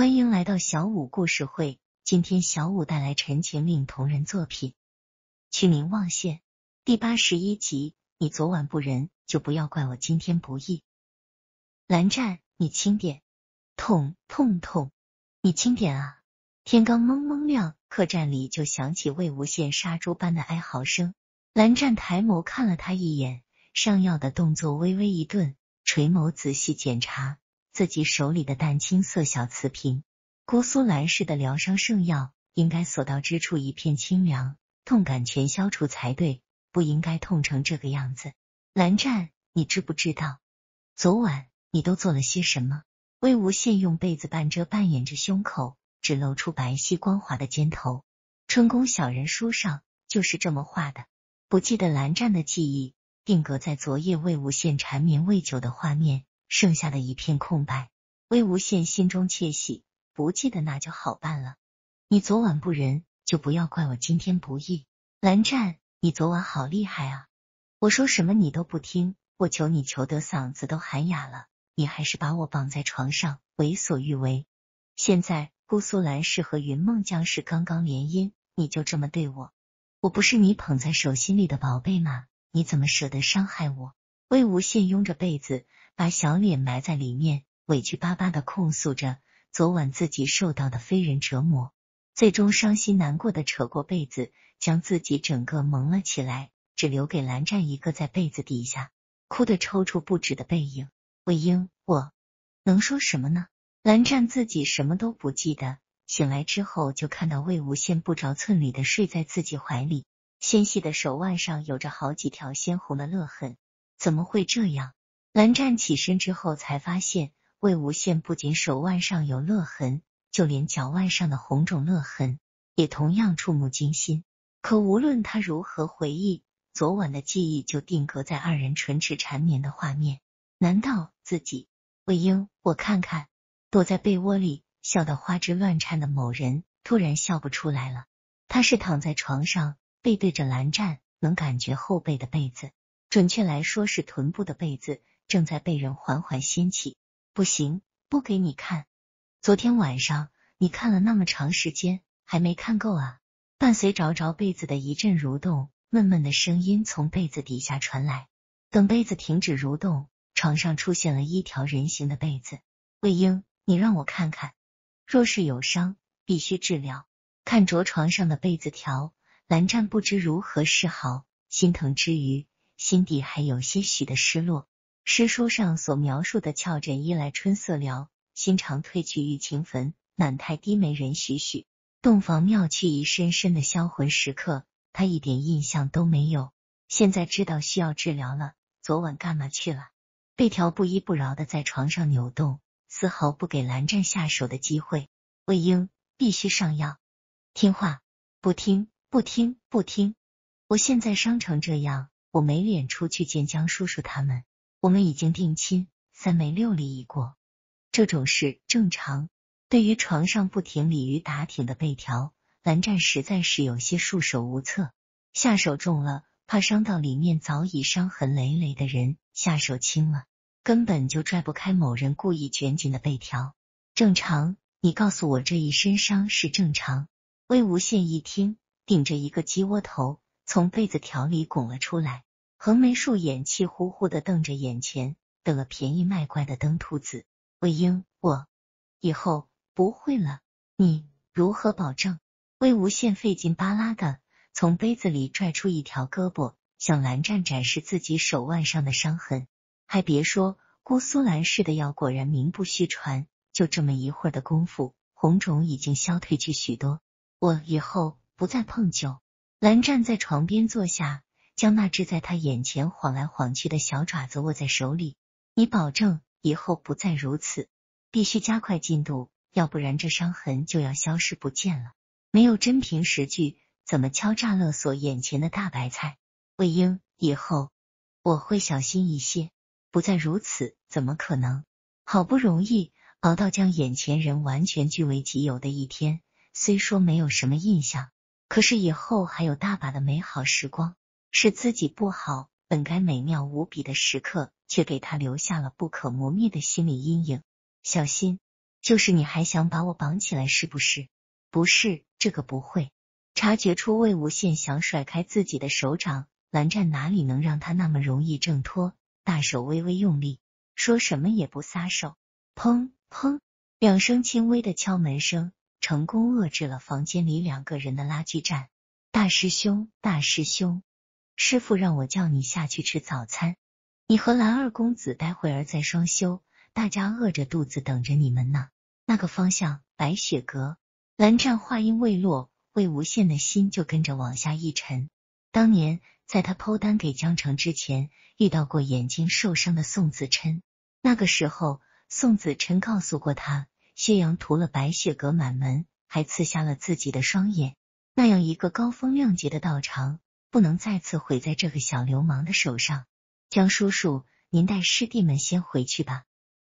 欢迎来到小五故事会。今天小五带来陈情令同人作品《取名望羡。第八十一集。你昨晚不仁，就不要怪我今天不义。蓝湛，你轻点，痛痛痛，你轻点啊！天刚蒙蒙亮，客栈里就响起魏无羡杀猪般的哀嚎声。蓝湛抬眸看了他一眼，上药的动作微微一顿，垂眸仔细检查。自己手里的淡青色小瓷瓶，姑苏蓝氏的疗伤圣药，应该所到之处一片清凉，痛感全消除才对，不应该痛成这个样子。蓝湛，你知不知道昨晚你都做了些什么？魏无羡用被子半遮半掩着胸口，只露出白皙光滑的肩头。春宫小人书上就是这么画的。不记得蓝湛的记忆定格在昨夜魏无羡缠绵未久的画面。剩下的一片空白，魏无羡心中窃喜，不记得那就好办了。你昨晚不仁，就不要怪我今天不义。蓝湛，你昨晚好厉害啊！我说什么你都不听，我求你求得嗓子都喊哑了，你还是把我绑在床上为所欲为。现在姑苏蓝氏和云梦将士刚刚联姻，你就这么对我？我不是你捧在手心里的宝贝吗？你怎么舍得伤害我？魏无羡拥着被子。把小脸埋在里面，委屈巴巴的控诉着昨晚自己受到的非人折磨，最终伤心难过的扯过被子，将自己整个蒙了起来，只留给蓝湛一个在被子底下哭得抽搐不止的背影。魏婴，我能说什么呢？蓝湛自己什么都不记得，醒来之后就看到魏无羡不着寸缕的睡在自己怀里，纤细的手腕上有着好几条鲜红的勒痕，怎么会这样？蓝湛起身之后，才发现魏无羡不仅手腕上有勒痕，就连脚腕上的红肿勒痕也同样触目惊心。可无论他如何回忆，昨晚的记忆就定格在二人唇齿缠绵的画面。难道自己魏婴？我看看，躲在被窝里笑得花枝乱颤的某人突然笑不出来了。他是躺在床上背对着蓝湛，能感觉后背的被子，准确来说是臀部的被子。正在被人缓缓掀起，不行，不给你看。昨天晚上你看了那么长时间，还没看够啊？伴随着着被子的一阵蠕动，闷闷的声音从被子底下传来。等被子停止蠕动，床上出现了一条人形的被子。魏婴，你让我看看。若是有伤，必须治疗。看着床上的被子条，蓝湛不知如何是好，心疼之余，心底还有些许的失落。诗书上所描述的俏枕衣来春色撩，心肠褪去玉情坟。满太低眉人徐徐，洞房妙趣一深深的销魂时刻，他一点印象都没有。现在知道需要治疗了，昨晚干嘛去了？被条不依不饶的在床上扭动，丝毫不给蓝湛下手的机会。魏婴，必须上药，听话，不听，不听，不听！我现在伤成这样，我没脸出去见江叔叔他们。我们已经定亲，三媒六礼已过，这种事正常。对于床上不停鲤鱼打挺的被条，蓝湛实在是有些束手无策。下手重了，怕伤到里面早已伤痕累累的人；下手轻了，根本就拽不开某人故意卷紧的被条。正常？你告诉我这一身伤是正常？魏无羡一听，顶着一个鸡窝头，从被子条里拱了出来。横眉竖眼，气呼呼的瞪着眼前得了便宜卖乖的登徒子魏婴，我以后不会了。你如何保证？魏无羡费劲巴拉的从杯子里拽出一条胳膊，向蓝湛展示自己手腕上的伤痕。还别说，姑苏蓝氏的药果然名不虚传。就这么一会儿的功夫，红肿已经消退去许多。我以后不再碰酒。蓝湛在床边坐下。将那只在他眼前晃来晃去的小爪子握在手里，你保证以后不再如此，必须加快进度，要不然这伤痕就要消失不见了。没有真凭实据，怎么敲诈勒索？眼前的大白菜，魏婴，以后我会小心一些，不再如此。怎么可能？好不容易熬到将眼前人完全据为己有的一天，虽说没有什么印象，可是以后还有大把的美好时光。是自己不好，本该美妙无比的时刻，却给他留下了不可磨灭的心理阴影。小心，就是你还想把我绑起来是不是？不是，这个不会。察觉出魏无羡想甩开自己的手掌，蓝湛哪里能让他那么容易挣脱？大手微微用力，说什么也不撒手。砰砰，两声轻微的敲门声，成功遏制了房间里两个人的拉锯战。大师兄，大师兄。师傅让我叫你下去吃早餐，你和蓝二公子待会儿再双休，大家饿着肚子等着你们呢。那个方向，白雪阁。蓝湛话音未落，魏无羡的心就跟着往下一沉。当年在他抛丹给江澄之前，遇到过眼睛受伤的宋子琛。那个时候，宋子琛告诉过他，谢阳屠了白雪阁满门，还刺瞎了自己的双眼。那样一个高风亮节的道场，不能再次毁在这个小流氓的手上，江叔叔，您带师弟们先回去吧。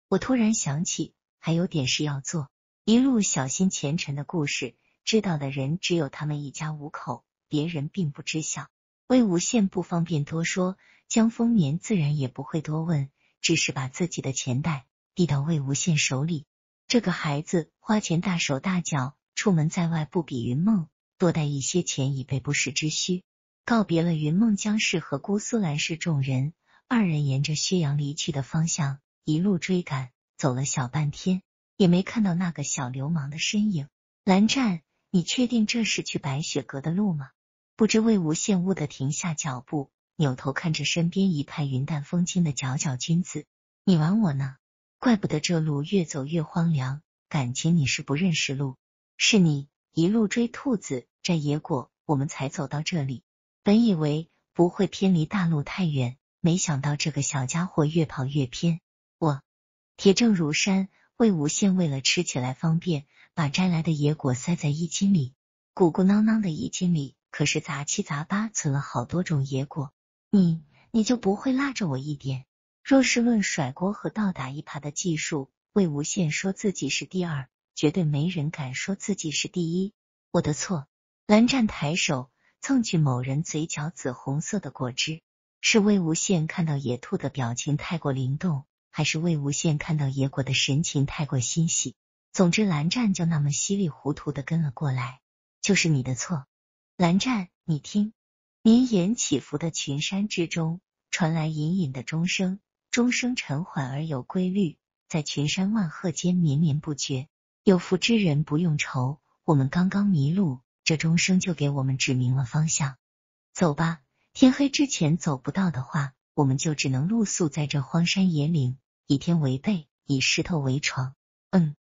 我突然想起还有点事要做，一路小心前尘的故事，知道的人只有他们一家五口，别人并不知晓。魏无羡不方便多说，江丰年自然也不会多问，只是把自己的钱袋递到魏无羡手里。这个孩子花钱大手大脚，出门在外不比云梦，多带一些钱以备不时之需。告别了云梦江氏和姑苏蓝氏众人，二人沿着薛洋离去的方向一路追赶，走了小半天也没看到那个小流氓的身影。蓝湛，你确定这是去白雪阁的路吗？不知魏无羡兀的停下脚步，扭头看着身边一派云淡风轻的皎皎君子：“你玩我呢？怪不得这路越走越荒凉，感情你是不认识路。是你一路追兔子摘野果，我们才走到这里。”本以为不会偏离大陆太远，没想到这个小家伙越跑越偏。我铁证如山，魏无羡为了吃起来方便，把摘来的野果塞在衣襟里，鼓鼓囊囊的衣襟里可是杂七杂八存了好多种野果。你你就不会拉着我一点？若是论甩锅和倒打一耙的技术，魏无羡说自己是第二，绝对没人敢说自己是第一。我的错。蓝湛抬手。蹭去某人嘴角紫红色的果汁，是魏无羡看到野兔的表情太过灵动，还是魏无羡看到野果的神情太过欣喜？总之，蓝湛就那么稀里糊涂的跟了过来。就是你的错，蓝湛，你听。绵延起伏的群山之中传来隐隐的钟声，钟声沉缓而有规律，在群山万壑间绵绵不绝。有福之人不用愁，我们刚刚迷路。这钟声就给我们指明了方向，走吧，天黑之前走不到的话，我们就只能露宿在这荒山野岭，以天为被，以石头为床。嗯。